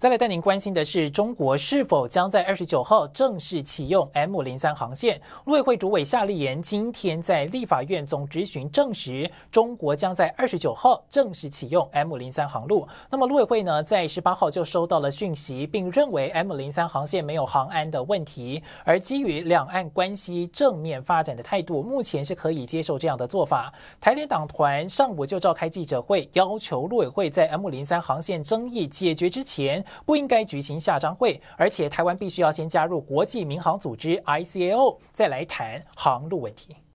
再来带您关心的是，中国是否将在二十九号正式启用 M 零三航线？陆委会主委夏立言今天在立法院总质询证实，中国将在二十九号正式启用 M 零三航路。那么，陆委会呢，在十八号就收到了讯息，并认为 M 零三航线没有航安的问题。而基于两岸关系正面发展的态度，目前是可以接受这样的做法。台联党团上午就召开记者会，要求陆委会在 M 零三航线争议解决之前。不应该举行下章会，而且台湾必须要先加入国际民航组织 （ICAO），再来谈航路问题。